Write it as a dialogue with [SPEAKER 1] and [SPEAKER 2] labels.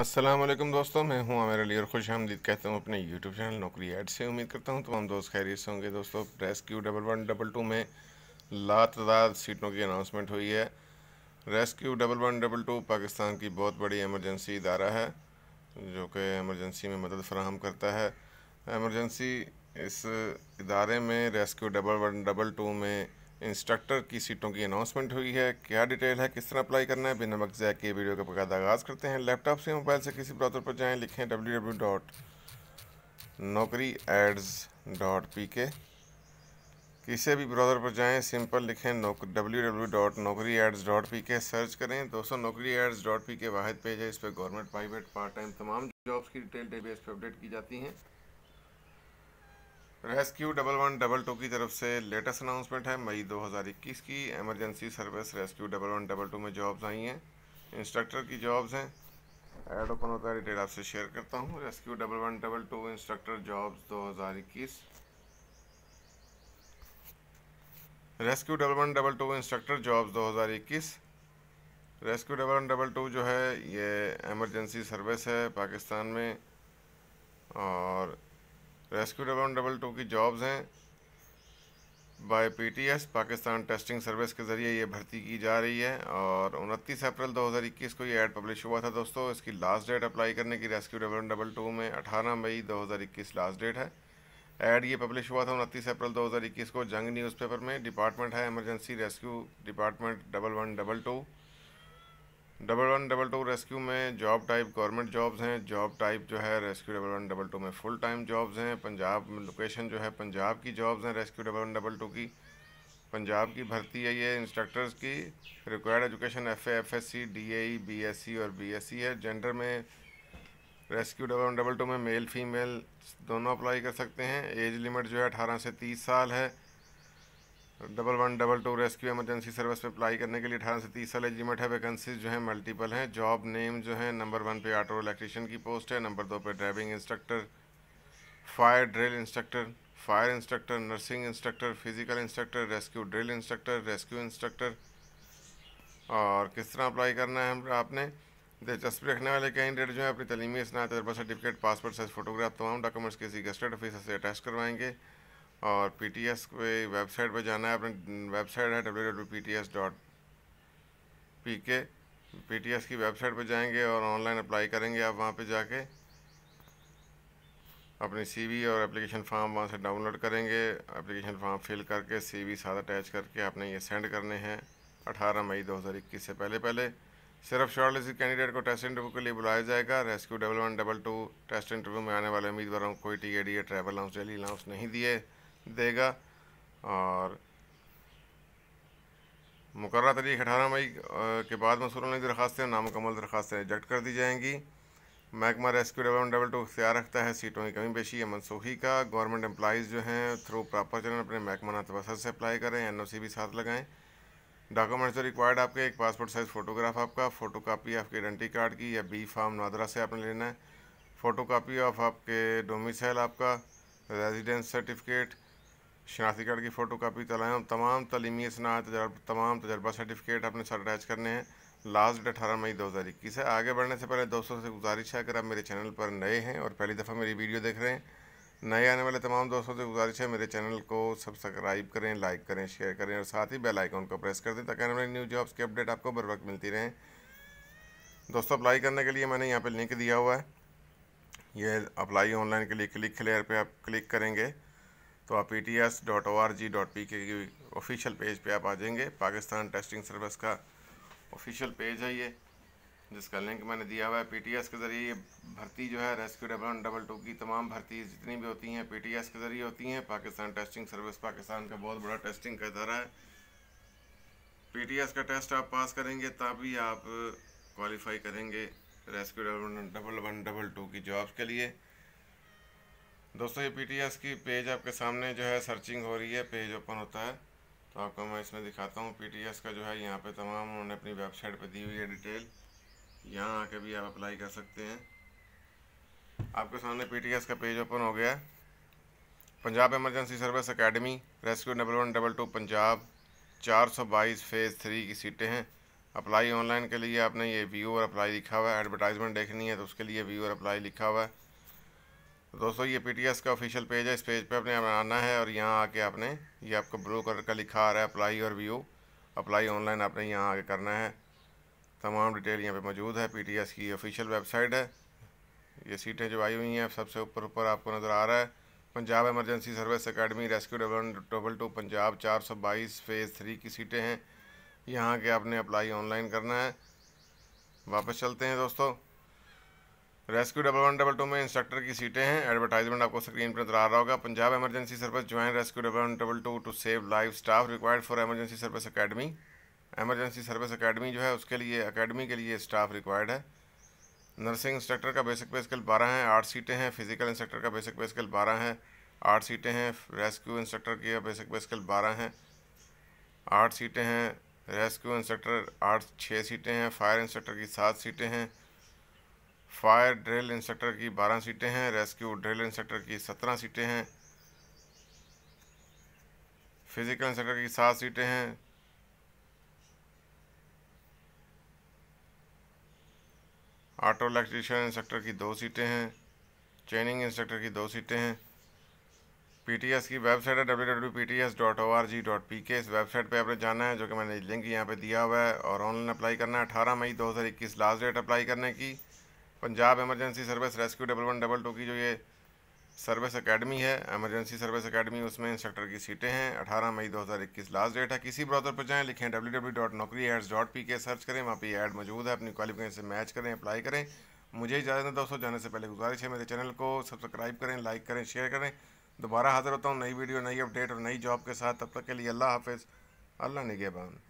[SPEAKER 1] असलम दोस्तों मैं हूं आमिर अली और खुश आमदीद कहता हूं अपने यूट्यूब चैनल नौकरी ऐड से उम्मीद करता हूं तमाम दोस्त खैरियत से होंगे दोस्तों rescue double one double two में तदाद सीटों की अनाउंसमेंट हुई है rescue double one double two Pakistan की बहुत बड़ी एमरजेंसी इदारा है जो कि एमरजेंसी में मदद फराहम करता है एमरजेंसी इस इदारे में rescue double one double two में इंस्ट्रक्टर की सीटों की अनाउंसमेंट हुई है क्या डिटेल है किस तरह अप्लाई करना है बिना मकजै के वीडियो का बकायदा आगाज़ करते हैं लैपटॉप से मोबाइल से किसी ब्राउज़र पर जाएं लिखें W W dot Naukri ads dot P K किसी भी ब्राउज़र पर जाएं सिंपल लिखें W W dot Naukri ads dot P K search करें दोस्तों नौकरी एड्स डॉट पी के वाद पेज है इस पर गवर्नमेंट प्राइवेट पार्ट टाइम तमाम जॉब्स की डिटेल डेटाबेस पर अपडेट की जाती हैं rescue double one double two की तरफ से लेटेस्ट अनाउंसमेंट है मई 2021 की emergency service rescue double one double two में जॉब्स आई हैं इंस्ट्रक्टर की जॉब्स हैं एड ओपन होता है डेट आपसे शेयर करता हूं rescue double one double two instructor jobs 2021 rescue double one double two instructor jobs 2021 rescue double one double two जो है ये एमरजेंसी सर्विस है पाकिस्तान में और रेस्क्यू डबल डबल टू की जॉब्स हैं by PTS Pakistan testing service के ज़रिए ये भर्ती की जा रही है और उनतीस अप्रैल 2021 को ये एड पब्लिश हुआ था दोस्तों इसकी लास्ट डेट अप्लाई करने की रेस्क्यू डबल डबल टू में 18 मई 2021 लास्ट डेट है ऐड ये पब्लिश हुआ था उनतीस अप्रैल 2021 को जंग न्यूज़पेपर में डिपार्टमेंट है emergency rescue department double one double two double one double two rescue में जॉब टाइप गवर्नमेंट जॉब्स हैं जॉब टाइप जो है rescue double one double two में फुल टाइम जॉब्स हैं पंजाब में लोकेशन जो है पंजाब की जॉब्स हैं rescue double one double two की पंजाब की भर्ती है ये इंस्ट्रक्टर्स की required education F F S C D A B S C और बी एस सी है जेंडर में rescue double one double two में मेल फीमेल दोनों अप्लाई कर सकते हैं एज लिमिट जो है अठारह से तीस साल है double one double two rescue emergency service पे अप्लाई करने के लिए अठारह से तीस साल एज लिमिट है वैकेंसीज जो है मल्टीपल हैं जॉब नेम जो है नंबर वन पे ऑटो इलेक्ट्रिशियन की पोस्ट है नंबर दो पे driving instructor fire drill instructor fire instructor nursing instructor physical instructor rescue drill instructor rescue instructor और किस तरह अप्लाई करना है आपने दिलचस्पी रखने वाले कैंडिडेट जो है अपनी तलीमी स्नात तजर्बा सर्टिफिकेट पासपोर्ट साइज फोटोग्राफ तमाम डॉक्यूमेंट्स किसी गस्टेड ऑफिसर से अटैच करवाएंगे और पी टी एस पे वेबसाइट पर जाना है अपने वेबसाइट है W W P T S dot P K P T S की वेबसाइट पर जाएंगे और ऑनलाइन अप्लाई करेंगे आप वहाँ पर जाके अपनी सी वी और एप्लीकेशन फॉर्म वहाँ से डाउनलोड करेंगे एप्लीकेशन फॉर्म फिल करके सी वी साथ अटैच करके आपने ये सेंड करने हैं अठारह मई दो हज़ार इक्कीस से पहले पहले सिर्फ शॉर्टलिस्ट कैंडिडेट को टेस्ट इंटरव्यू के लिए बुलाया जाएगा rescue double one double two test interview में आने वाले उम्मीदवारों को कोई T A D A travel allowance daily allowance नहीं दिए देगा और मुकर तरीक अठारह मई के बाद होने की दरखास्तें नामकमल दरखास्तें रिजेक्ट कर दी जाएंगी महकमा रेस्क्यू वन डबल टू अख्तियार रखता है सीटों की कमी पेशी या मनसूखी का गवर्नमेंट एम्प्लॉज़ जो हैं थ्रू प्रॉपर चैनल अपने महकमाना तवसत से अप्लाई करें एन ओ सी भी साथ लगाएँ डॉक्यूमेंट्स जो तो रिक्वायर्ड आपके एक पासपोर्ट साइज़ फ़ोटोग्राफ आपका फ़ोटो कापी आपके आइडेंटी कार्ड की या बी फार्म नादरा से आपने लेना है फ़ोटो कापी ऑफ आपके डोमिसाइल आपका रेजिडेंस सर्टिफिकेट कार्ड की फ़ोटो कापी तलाम तमाम तलीमी इसना तजर्ब, तमाम तजर्बा सर्टिफिकेट अपने साथ अटैच करने हैं लास्ट डेट अठारह मई दो हज़ार इक्कीस है आगे बढ़ने से पहले दोस्तों से गुजारिश है अगर आप मेरे चैनल पर नए हैं और पहली दफ़ा मेरी वीडियो देख रहे हैं नए आने वाले तमाम दोस्तों से गुजारिश है मेरे चैनल को सब्सक्राइब करें लाइक करें शेयर करें और साथ ही बेल आइकन को प्रेस कर दें ताकि आने वाली न्यू जॉब्स की अपडेट आपको बर वक्त मिलती रहें दोस्तों अप्लाई करने के लिए मैंने यहाँ पर लिंक दिया हुआ है ये अप्लाई ऑनलाइन के लिए क्लिक क्लियर पर आप क्लिक करेंगे तो आप E T S dot O R G dot P K official page पे आप आ जाएंगे पाकिस्तान टेस्टिंग सर्विस का ऑफिशियल पेज है ये जिसका लिंक मैंने दिया हुआ है पी टी एस के ज़रिए ये भर्ती जो है rescue double one double two की तमाम भर्ती जितनी भी होती हैं पी टी एस के ज़रिए होती हैं पाकिस्तान टेस्टिंग सर्विस पाकिस्तान का बहुत बड़ा टेस्टिंग का इधारा है पी टी एस का टेस्ट आप पास करेंगे तभी आप क्वालिफाई करेंगे rescue double one double two की जॉब्स के लिए दोस्तों ये पी की पेज आपके सामने जो है सर्चिंग हो रही है पेज ओपन होता है तो आपको मैं इसमें दिखाता हूँ पी का जो है यहाँ पे तमाम उन्होंने अपनी वेबसाइट पे दी हुई है डिटेल यहाँ आके भी आप अप्लाई कर सकते हैं आपके सामने पी का पेज ओपन हो गया है Punjab emergency service academy rescue double one double two Punjab बाईस फेज़ थ्री की सीटें हैं अप्लाई ऑनलाइन के लिए आपने ये व्यू और अप्लाई लिखा हुआ है एडवर्टाइजमेंट देखनी है तो उसके लिए व्यू और अप्लाई लिखा हुआ है तो दोस्तों ये पी का ऑफिशियल पेज है इस पेज पे अपने आना है और यहाँ आके आपने ये आपको ब्लू कलर का लिखा आ रहा है अप्लाई और व्यू अप्लाई ऑनलाइन आपने यहाँ आके करना है तमाम डिटेल यहाँ पे मौजूद है पी की ऑफिशियल वेबसाइट है ये सीटें जो आई हुई हैं सबसे ऊपर ऊपर आपको नज़र आ रहा है Punjab emergency service academy rescue double double two Punjab चार सौ बाईस फेज़ थ्री की सीटें हैं यहाँ के आपने अप्लाई ऑनलाइन करना है वापस चलते हैं दोस्तों rescue double one double two में इंस्ट्रक्टर की सीटें हैं एडवर्टाइजमेंट आपको स्क्रीन पर नजर आ रहा होगा Punjab emergency service join rescue double one double two two save life staff required for emergency service academy emergency service academy जो है उसके लिए अकेडमी के लिए स्टाफ रिक्वायर्ड है नर्सिंग इंस्ट्रक्टर का बेसिक पे स्किल बारह हैं आठ सीटें हैं फिजिकल इंस्ट्रक्टर का बेसिक पे स्किल बारह हैं आठ सीटें हैं रेस्क्यू इंस्ट्रक्टर की बेसिक पे स्किल बारह हैं आठ सीटें हैं रेस्क्यू इंस्ट्रक्टर आठ छः सीटें हैं फायर इंस्ट्रक्टर की सात सीटें हैं फायर ड्रिल इंस्ट्रक्टर की 12 सीटें हैं रेस्क्यू ड्रिल इंस्ट्रक्टर की 17 सीटें हैं फिजिकल इंस्ट्रक्टर की सात सीटें हैं ऑटो इलेक्ट्रीशियन इंस्ट्रक्टर की दो सीटें हैं ट्रेनिंग इंस्ट्रक्टर की दो सीटें हैं पीटीएस की वेबसाइट है W W P T S dot O R G dot P K इस वेबसाइट पे आपने जाना है जो कि मैंने लिंक यहाँ पे दिया हुआ है और ऑनलाइन अप्लाई करना है अठारह मई 2021 लास्ट डेट अप्लाई करने की Punjab emergency service rescue double one double two की जो ये सर्विस एकेडमी है एमरजेंसी सर्विस एकेडमी उसमें इंस्ट्रक्टर की सीटें हैं 18 मई 2021 लास्ट डेट है किसी ब्राउज़र पर जाएं लिखें W W dot Naukri ads dot P K search करें वहाँ पर ऐड मौजूद है अपनी क्वालिफिकेशन से मैच करें अप्लाई करें मुझे इजाज़त है दोस्तों जाने से पहले गुजारिश है मेरे चैनल को सब्सक्राइब करें लाइक करें शेयर करें दोबारा हाज़िर होता हूँ नई वीडियो नई अपडेट और नई जॉब के साथ तब तक के लिए अल्लाह हाफिज़ अल्लाह निगेबान